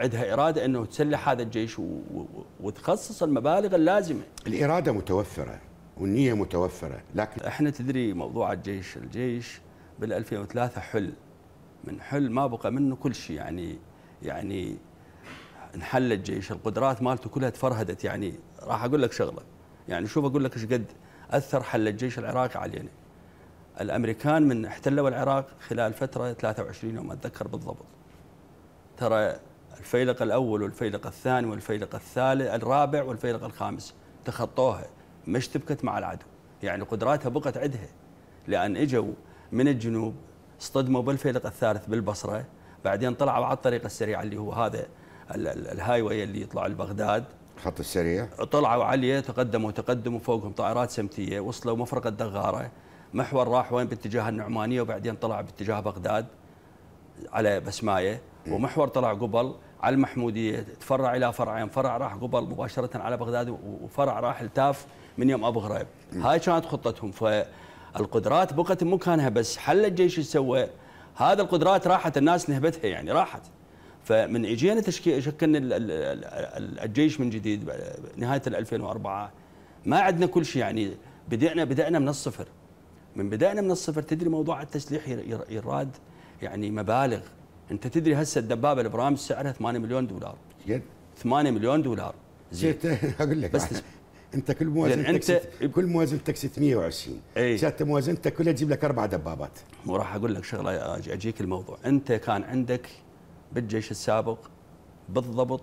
عندها إرادة أنه تسلح هذا الجيش وتخصص المبالغ اللازمة الإرادة متوفرة والنية متوفرة لكن احنا تدري موضوع الجيش الجيش بال2003 حل من حل ما بقى منه كل شيء يعني يعني انحل الجيش القدرات مالته كلها تفرهدت يعني راح اقول لك شغله يعني شوف اقول لك ايش قد اثر حل الجيش العراقي علينا الامريكان من احتلوا العراق خلال فتره 23 يوم اتذكر بالضبط ترى الفيلق الاول والفيلق الثاني والفيلق الثالث الرابع والفيلق الخامس تخطوها ما اشتبكت مع العدو يعني قدراتها بقت عندها لان اجوا من الجنوب اصطدموا بالفيلق الثالث بالبصره بعدين طلعوا على الطريق السريع اللي هو هذا الهاي واي اللي يطلع لبغداد الخط السريع طلعوا عليه تقدموا تقدموا فوقهم طائرات سمتيه وصلوا مفرقه دغاره محور راح وين باتجاه النعمانيه وبعدين طلع باتجاه بغداد على بسمايه إيه. ومحور طلع قبل على المحمودية تفرع إلى فرعين فرع راح قبل مباشرة على بغداد وفرع راح التاف من يوم أبو غريب هاي كانت خطتهم فالقدرات بقت مكانها بس حل الجيش اللي سوى هذا القدرات راحت الناس نهبتها يعني راحت فمن اجينا تشكيل شكلنا الجيش من جديد نهايه 2004 ما عندنا كل شيء يعني بدأنا بدأنا من الصفر من بدأنا من الصفر تدري موضوع التسليح يراد يعني مبالغ انت تدري هسه الدبابه البرامج سعرها 8 مليون دولار جد 8 مليون دولار زين اقول لك بس انت كل موازنتك انت كل موازنتك 620 ايه؟ سيادته موازنتك كلها تجيب لك اربع دبابات وراح اقول لك شغله اجيك الموضوع انت كان عندك بالجيش السابق بالضبط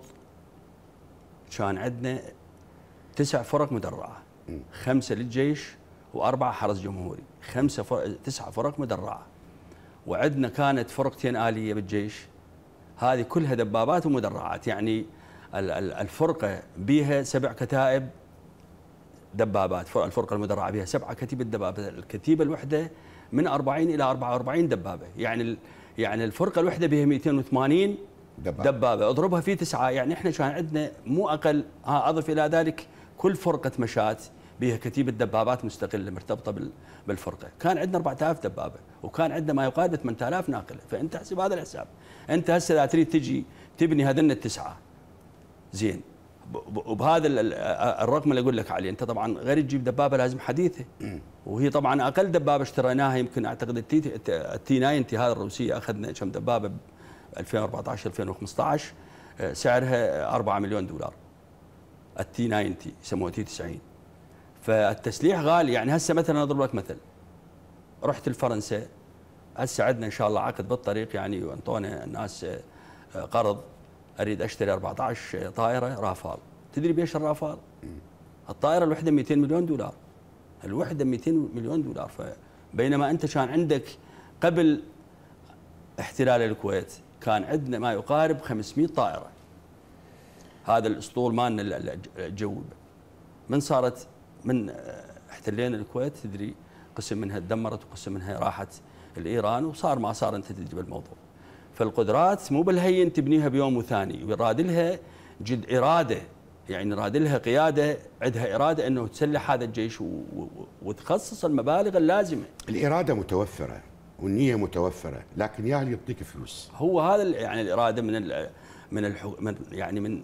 كان عندنا تسع فرق مدرعه خمسه للجيش واربعه حرس جمهوري خمسه فرق تسع فرق مدرعه وعندنا كانت فرقتين آلية بالجيش هذه كلها دبابات ومدرعات يعني الفرقة بها سبع كتائب دبابات الفرقة المدرعة بها سبعة كتيبة دبابة الكتيبة الوحدة من 40 إلى 44 دبابة يعني يعني الفرقة الوحدة بها 280 دبابة. دبابة اضربها في تسعة يعني احنا كان عندنا مو أقل أضف إلى ذلك كل فرقة مشات بها كتيبه دبابات مستقله مرتبطه بالفرقه، كان عندنا 4000 دبابه وكان عندنا ما يقارب 8000 ناقله، فانت احسب هذا الحساب، انت هسه اذا تريد تجي تبني هذن التسعه زين وبهذا الرقم اللي اقول لك عليه انت طبعا غير تجيب دبابه لازم حديثه وهي طبعا اقل دبابه اشتريناها يمكن اعتقد التي التي 9 هذا الروسيه اخذنا كم دبابه ب 2014 2015 سعرها 4 مليون دولار التي 90 يسموها تي 90 فالتسليح غالي يعني هسه مثلا اضرب لك مثل رحت لفرنسا هسه عندنا ان شاء الله عقد بالطريق يعني وانطونا الناس آه، قرض اريد اشتري 14 طائره رافال تدري بيش الرافال؟ الطائره الوحده 200 مليون دولار الوحده 200 مليون دولار فبينما انت كان عندك قبل احتلال الكويت كان عندنا ما يقارب 500 طائره هذا الاسطول مالنا الجوي من صارت من آه، احتلينا الكويت تدري قسم منها تدمرت وقسم منها راحت لإيران وصار ما صار أنت تدري بالموضوع فالقدرات مو بالهين تبنيها بيوم وثاني ويراد لها جد إرادة يعني راد لها قياده عندها اراده انه تسلح هذا الجيش وتخصص المبالغ اللازمه. الاراده متوفره والنيه متوفره، لكن يا اللي يعطيك فلوس. هو هذا يعني الاراده من من, من يعني من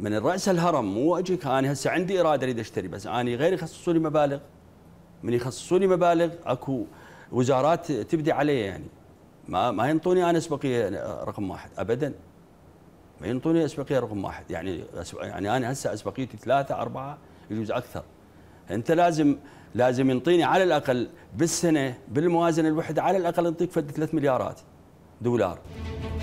من الرأس الهرم مو أجيك أنا هسه عندي إرادة أريد أشتري بس أنا غير يخصصوا لي مبالغ من يخصصوا لي مبالغ أكو وزارات تبدي علي يعني ما ما ينطوني أنا أسبقية رقم واحد أبدا ما ينطوني أسبقية رقم واحد يعني يعني أنا هسه أسبقيتي ثلاثة أربعة يجوز أكثر أنت لازم لازم ينطيني على الأقل بالسنة بالموازنة الوحدة على الأقل ينطيك فد 3 مليارات دولار